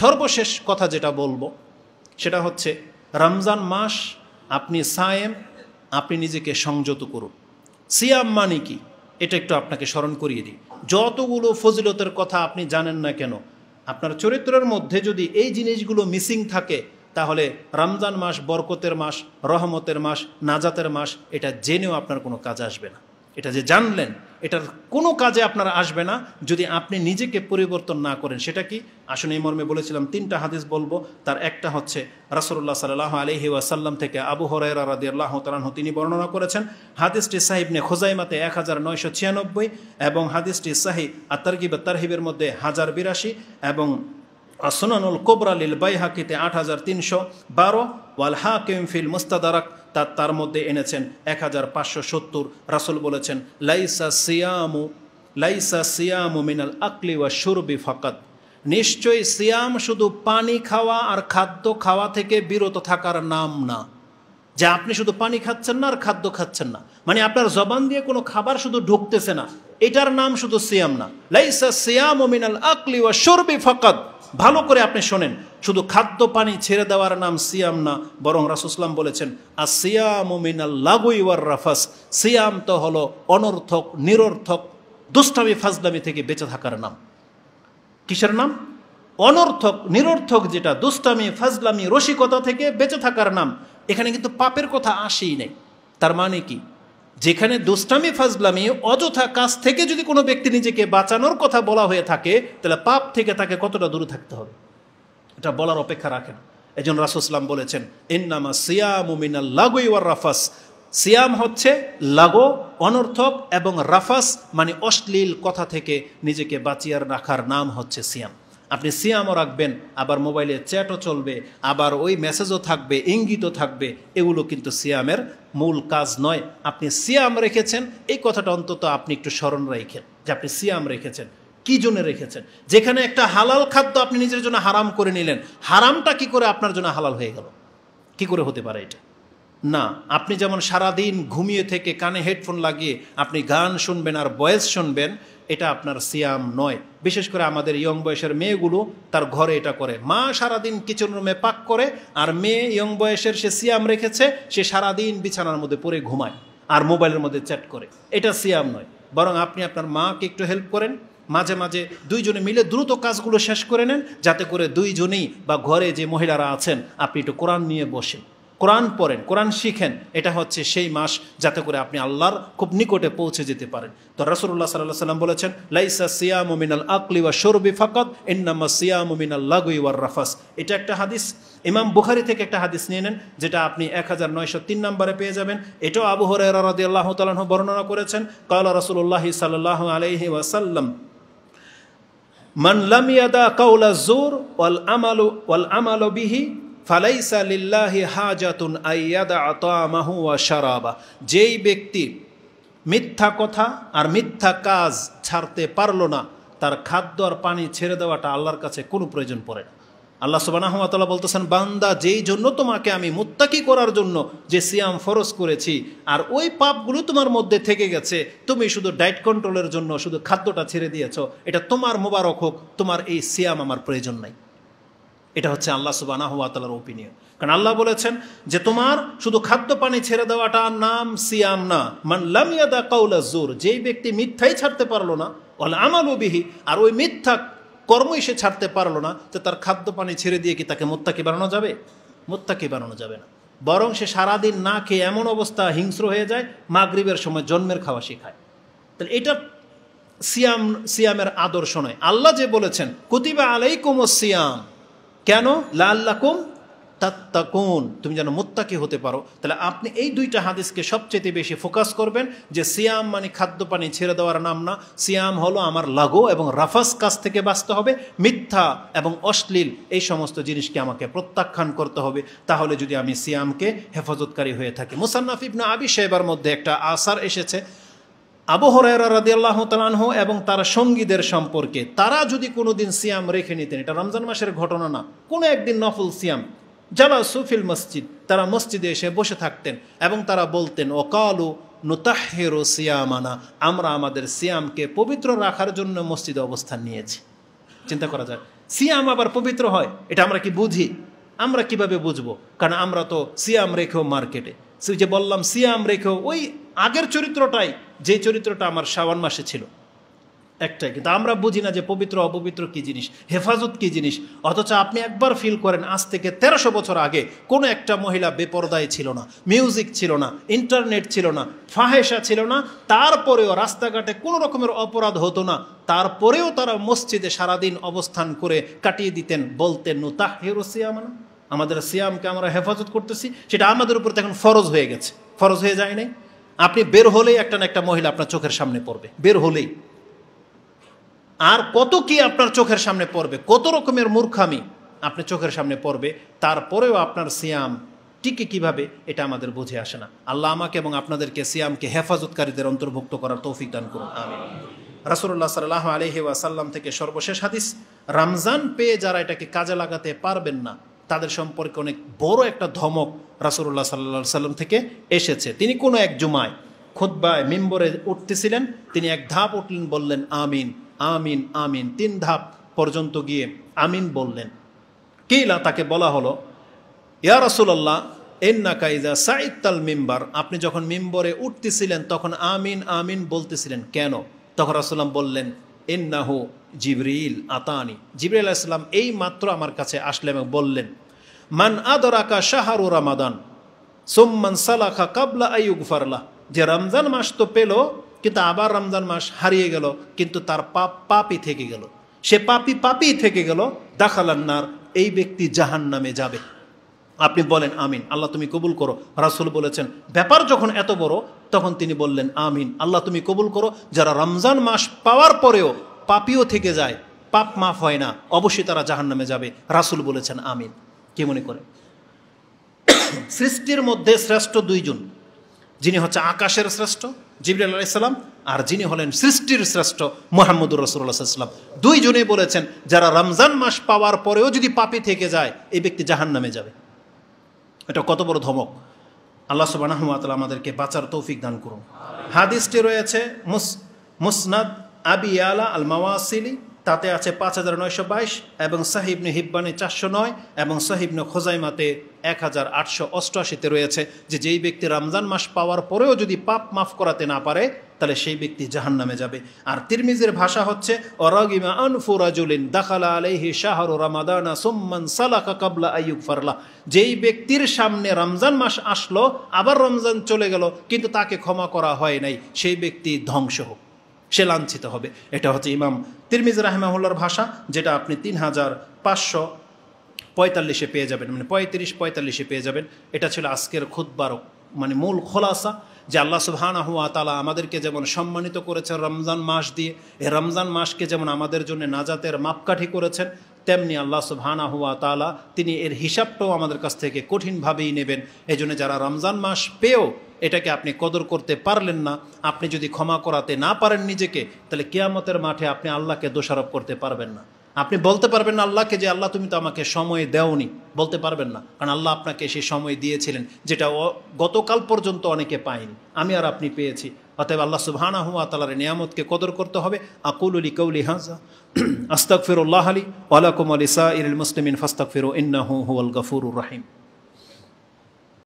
সর্বশেষ কথা যেটা বলবো সেটা হচ্ছে রমজান মাস আপনি সায়েম আপনি নিজেকে সংযত করুন সিয়াম মানে কি এটা একটু আপনাকে স্মরণ করিয়ে দিই যতগুলো ফজিলতের কথা আপনি জানেন না কেন আপনার চরিত্রের মধ্যে যদি এই জিনিসগুলো মিসিং থাকে তাহলে রমজান মাস বরকতের মাস রহমতের মাস নাজাতের মাস এটা জেনেও আপনার কোনো কাজ আসবে না এটা যে জানলেন এটার কোনো কাজে আপনার আসবে না যদি আপনি নিজেকে পরিবর্তন না করেন সেটা কি আসলে এই মর্মে বলেছিলাম তিনটা হাদিস বলবো তার একটা হচ্ছে রাসুল্লাহ সাল্লাহ আলহি ওয়াসাল্লাম থেকে আবু হরাইরা রাদি আল্লাহ তালাহ তিনি বর্ণনা করেছেন হাদিসটি সাহিবনে খোজাইমাতে এক হাজার নয়শো ছিয়ানব্বই এবং হাদিসটি সাহি আতারগিব তারহিবের মধ্যে হাজার বিরাশি এবং আসনানুল কোবরালিল বাইহাকিতে আট হাজার তিনশো বারো ওয়াল হাকিম ফিল মুস্তাদারাক তার তার মধ্যে এনেছেন এক হাজার পাঁচশো সত্তর রাসুল বলেছেন লাইসা সিয়ামু লাইসা সিয়ামু মিনাল আকলি ওয়া সুরবি ফকাত নিশ্চয়ই সিয়াম শুধু পানি খাওয়া আর খাদ্য খাওয়া থেকে বিরত থাকার নাম না যে আপনি শুধু পানি খাচ্ছেন না আর খাদ্য খাচ্ছেন না মানে আপনার জবান দিয়ে কোনো খাবার শুধু ঢুকতেছে না এটার নাম শুধু সিয়াম না লাইসা সিয়াম মিনাল আকলি ওয়া সুরবি ফকত ভালো করে আপনি শোনেন শুধু খাদ্য পানি ছেড়ে দেওয়ার নাম সিয়াম না বরং রাসুসলাম বলেছেন আর সিয়াম মিনাল লাগুই ওয়ার রাফাস সিয়াম তো হলো অনর্থক নিরর্থক দুষ্টামি ফাজদামি থেকে বেঁচে থাকার নাম কিসের নাম অনর্থক নিরর্থক যেটা দুষ্টামি ফাজলামি রসিকতা থেকে বেঁচে থাকার নাম এখানে কিন্তু পাপের কথা আসেই নেই তার মানে কি যেখানে দুষ্টামি ফাজলামি অযথা কাজ থেকে যদি কোনো ব্যক্তি নিজেকে বাঁচানোর কথা বলা হয়ে থাকে তাহলে পাপ থেকে তাকে কতটা দূরে থাকতে হবে এটা বলার অপেক্ষা রাখেন এই জন্য রাসুসলাম বলেছেন ইন্নামা সিয়াম মিনাল লাগু ওয়ার রাফাস সিয়াম হচ্ছে লাগো অনর্থক এবং রাফাস মানে অশ্লীল কথা থেকে নিজেকে বাঁচিয়ে রাখার নাম হচ্ছে সিয়াম আপনি সিয়ামও রাখবেন আবার মোবাইলে চ্যাটও চলবে আবার ওই মেসেজও থাকবে ইঙ্গিতও থাকবে এগুলো কিন্তু সিয়ামের মূল কাজ নয় আপনি সিয়াম রেখেছেন এই কথাটা অন্তত আপনি একটু স্মরণ রেখেন যে আপনি সিয়াম রেখেছেন কি জন্য রেখেছেন যেখানে একটা হালাল খাদ্য আপনি নিজের জন্য হারাম করে নিলেন হারামটা কি করে আপনার জন্য হালাল হয়ে গেল কি করে হতে পারে এটা না আপনি যেমন সারাদিন ঘুমিয়ে থেকে কানে হেডফোন লাগিয়ে আপনি গান শুনবেন আর বয়েস শুনবেন এটা আপনার সিয়াম নয় বিশেষ করে আমাদের ইয়ং বয়সের মেয়েগুলো তার ঘরে এটা করে মা সারাদিন কিচেন রুমে পাক করে আর মেয়ে ইয়ং বয়সের সে সিয়াম রেখেছে সে সারাদিন বিছানার মধ্যে পরে ঘুমায় আর মোবাইলের মধ্যে চ্যাট করে এটা সিয়াম নয় বরং আপনি আপনার মাকে একটু হেল্প করেন মাঝে মাঝে দুইজনে মিলে দ্রুত কাজগুলো শেষ করে নেন যাতে করে দুইজনেই বা ঘরে যে মহিলারা আছেন আপনি একটু কোরআন নিয়ে বসেন কোরআন পড়েন কোরআন শিখেন এটা হচ্ছে সেই মাস যাতে করে আপনি আল্লাহর খুব নিকটে পৌঁছে যেতে পারেন তো রসুল্লাহ সাল্লাহ সাল্লাম বলেছেন লাইসা সিয়াম মিনাল আকলি ওয়া শরবি ফকত ইন্নামা সিয়াম মিনাল লাগুই ওয়ার রাফাস এটা একটা হাদিস ইমাম বুখারি থেকে একটা হাদিস নিয়ে নেন যেটা আপনি এক হাজার নয়শো তিন নম্বরে পেয়ে যাবেন এটাও আবু হরাদি আল্লাহ তালাহ বর্ণনা করেছেন কয়লা রসুল্লাহ সাল্লাহ আলহি ওয়াসাল্লাম মান লাম কাউলা জোর ওয়াল আমালু ওয়াল আমাল বিহি ফালাইসা লিল্লাহি হাজাতুন আইয়াদা আতামাহু ওয়া শারাবা যেই ব্যক্তি মিথ্যা কথা আর মিথ্যা কাজ ছাড়তে পারল না তার খাদ্য আর পানি ছেড়ে দেওয়াটা আল্লাহর কাছে কোনো প্রয়োজন পড়ে না আল্লাহ আহমতাল্লাহ বলতেছেন বান্দা যেই জন্য তোমাকে আমি মুত্তাকি করার জন্য যে সিয়াম ফরজ করেছি আর ওই পাপগুলো তোমার মধ্যে থেকে গেছে তুমি শুধু ডায়েট কন্ট্রোলের জন্য শুধু খাদ্যটা ছেড়ে দিয়েছ এটা তোমার মোবারক হোক তোমার এই সিয়াম আমার প্রয়োজন নাই এটা হচ্ছে আল্লাহ সুবাহ তালার ওপিনিয়ন কারণ আল্লাহ বলেছেন যে তোমার শুধু খাদ্য পানি ছেড়ে দেওয়াটা নাম সিয়াম না মান লামিয়াদা কাউলা জোর যেই ব্যক্তি মিথ্যাই ছাড়তে পারলো না বলে আমালু বিহি আর ওই মিথ্যা কর্মই সে ছাড়তে পারলো না তো তার খাদ্য পানি ছেড়ে দিয়ে কি তাকে মোত্তাকি বানানো যাবে মোত্তাকি বানানো যাবে না বরং সে সারাদিন না খেয়ে এমন অবস্থা হিংস্র হয়ে যায় মাগরীবের সময় জন্মের খাওয়া শেখায় তাহলে এটা সিয়াম সিয়ামের আদর্শ নয় আল্লাহ যে বলেছেন কুতিবা আলাইকুম সিয়াম কেন লাল্লাকুম তাত্তাকুন তুমি যেন মোত্তাকি হতে পারো তাহলে আপনি এই দুইটা হাদিসকে সবচেয়ে বেশি ফোকাস করবেন যে সিয়াম মানে খাদ্য পানি ছেড়ে দেওয়ার নাম না সিয়াম হলো আমার লাগো এবং রাফাস কাজ থেকে বাঁচতে হবে মিথ্যা এবং অশ্লীল এই সমস্ত জিনিসকে আমাকে প্রত্যাখ্যান করতে হবে তাহলে যদি আমি সিয়ামকে হেফাজতকারী হয়ে থাকি মুসান্নাফ না আবি সাহেবার মধ্যে একটা আসার এসেছে আল্লাহ তালানহ এবং তার সঙ্গীদের সম্পর্কে তারা যদি কোনো দিন সিয়াম রেখে নিতেন এটা রমজান মাসের ঘটনা না কোনো একদিন নফল সিয়াম যারা সুফিল মসজিদ তারা মসজিদে এসে বসে থাকতেন এবং তারা বলতেন ওকালু নুতাহেরো সিয়ামানা আমরা আমাদের সিয়ামকে পবিত্র রাখার জন্য মসজিদে অবস্থান নিয়েছি চিন্তা করা যায় সিয়াম আবার পবিত্র হয় এটা আমরা কি বুঝি আমরা কিভাবে বুঝবো কারণ আমরা তো সিয়াম রেখেও মার্কেটে যে বললাম সিয়াম রেখেও ওই আগের চরিত্রটাই যে চরিত্রটা আমার শ্রাবণ মাসে ছিল একটাই কিন্তু আমরা বুঝি না যে পবিত্র অপবিত্র কী জিনিস হেফাজত কী জিনিস অথচ আপনি একবার ফিল করেন আজ থেকে তেরোশো বছর আগে কোনো একটা মহিলা বেপরদায় ছিল না মিউজিক ছিল না ইন্টারনেট ছিল না ফাহেসা ছিল না তারপরেও রাস্তাঘাটে কোনো রকমের অপরাধ হতো না তারপরেও তারা মসজিদে সারাদিন অবস্থান করে কাটিয়ে দিতেন বলতেন নো তাহেরো সিয়ামানা আমাদের সিয়ামকে আমরা হেফাজত করতেছি সেটা আমাদের উপর তো এখন ফরজ হয়ে গেছে ফরজ হয়ে যায় নাই আপনি বের হলেই একটা না একটা মহিলা আপনার চোখের সামনে পড়বে বের হলেই আর কত কি আপনার চোখের সামনে পড়বে কত রকমের মূর্খামি আপনি চোখের সামনে পড়বে তারপরেও আপনার সিয়াম টিকে কিভাবে এটা আমাদের বুঝে আসে না আল্লাহ আমাকে এবং আপনাদেরকে সিয়ামকে হেফাজতকারীদের অন্তর্ভুক্ত করার তৌফিক দান করুন আমি রাসুল্লাহ সাল্লাহ আলহি ওয়াসাল্লাম থেকে সর্বশেষ হাদিস রমজান পেয়ে যারা এটাকে কাজে লাগাতে পারবেন না তাদের সম্পর্কে অনেক বড় একটা ধমক রাসুল্লাহ সাল্লা সাল্লাম থেকে এসেছে তিনি কোনো এক জুমায় খুদ্বায় মেম্বরে উঠতেছিলেন তিনি এক ধাপ উঠলেন বললেন আমিন আমিন আমিন তিন ধাপ পর্যন্ত গিয়ে আমিন বললেন কিলা তাকে বলা হলো ইয়া রাসুলাল্লাহ এন্না কাইজা সাইত্তাল মেম্বার আপনি যখন মেম্বরে উঠতেছিলেন তখন আমিন আমিন বলতেছিলেন কেন তখন রাসুল্লাম বললেন এন্নাহু জিবরিল আতানি জিবরি আলাইসাল্লাম এই মাত্র আমার কাছে আসলেন এবং বললেন মান আকা শাহারু রামাদান সোম্মান সালাখা কাবলা আইয়ুগ ফারলা যে রমজান মাস তো পেল কিন্তু আবার রমজান মাস হারিয়ে গেল কিন্তু তার পাপ পাপই থেকে গেল সে পাপি পাপই থেকে গেল দাখালান্নার এই ব্যক্তি জাহান নামে যাবে আপনি বলেন আমিন আল্লাহ তুমি কবুল করো রাসুল বলেছেন ব্যাপার যখন এত বড় তখন তিনি বললেন আমিন আল্লাহ তুমি কবুল করো যারা রমজান মাস পাওয়ার পরেও পাপিও থেকে যায় পাপ মাফ হয় না অবশ্যই তারা জাহান নামে যাবে রাসুল বলেছেন আমিন কে মনে করেন সৃষ্টির মধ্যে শ্রেষ্ঠ দুইজন যিনি হচ্ছে আকাশের শ্রেষ্ঠ জিবরুল আলাইসাল্লাম আর যিনি হলেন সৃষ্টির শ্রেষ্ঠ মোহাম্মদুর রসুল্লাহাম দুইজনেই বলেছেন যারা রমজান মাস পাওয়ার পরেও যদি পাপে থেকে যায় এই ব্যক্তি জাহান নামে যাবে এটা কত বড় ধমক আল্লাহ সুবাহ আমাদেরকে বাঁচার তৌফিক দান করুন হাদিসটি রয়েছে মুসনাদ আবি আলা আল মাওয়াসিলি তাতে আছে পাঁচ হাজার নয়শো বাইশ এবং সাহিবনে হিব্বানে চারশো নয় এবং সাহিবনে খোজাইমাতে এক হাজার আটশো অষ্টআশিতে রয়েছে যে যেই ব্যক্তি রমজান মাস পাওয়ার পরেও যদি পাপ মাফ করাতে না পারে তাহলে সেই ব্যক্তি জাহান নামে যাবে আর তিরমিজের ভাষা হচ্ছে অরগিমা আনফুরাজুলিন দাখালা আলাইহি শাহরু রামাদানা সুম্মান সালাকা কাবলা আইয়ুব ফারলা যেই ব্যক্তির সামনে রমজান মাস আসলো আবার রমজান চলে গেল কিন্তু তাকে ক্ষমা করা হয় নাই সেই ব্যক্তি ধ্বংস হোক সে লাঞ্ছিত হবে এটা হচ্ছে ইমাম তিরমিজ রাহেমাহুল্লার ভাষা যেটা আপনি তিন হাজার পাঁচশো পঁয়তাল্লিশে পেয়ে যাবেন মানে পঁয়ত্রিশ পঁয়তাল্লিশে পেয়ে যাবেন এটা ছিল আজকের খুদ্বার মানে মূল খোলাসা যে আল্লাহ সুবহানা হুয়া তালা আমাদেরকে যেমন সম্মানিত করেছেন রমজান মাস দিয়ে এ রমজান মাসকে যেমন আমাদের জন্য নাজাতের মাপকাঠি করেছেন তেমনি আল্লাহ সুবহানা হুয়া তালা তিনি এর হিসাবটাও আমাদের কাছ থেকে কঠিনভাবেই নেবেন এই যারা রমজান মাস পেয়েও এটাকে আপনি কদর করতে পারলেন না আপনি যদি ক্ষমা করাতে না পারেন নিজেকে তাহলে কেয়ামতের মাঠে আপনি আল্লাহকে দোষারোপ করতে পারবেন না আপনি বলতে পারবেন না আল্লাহকে যে আল্লাহ তুমি তো আমাকে সময় দেওনি বলতে পারবেন না কারণ আল্লাহ আপনাকে সে সময় দিয়েছিলেন যেটা গতকাল পর্যন্ত অনেকে পায়নি আমি আর আপনি পেয়েছি অতএব আল্লাহ সুবহানা হুয়া তালার নিয়ামতকে কদর করতে হবে আকুল উলি কৌলি হাজা আস্তাক ফিরুল্লাহ আলী ওয়ালাকুম আলিসা ইরুল মুসলিম ফাস্তাক ফিরু ইন্না হু হুয়াল গফুরুর রাহিম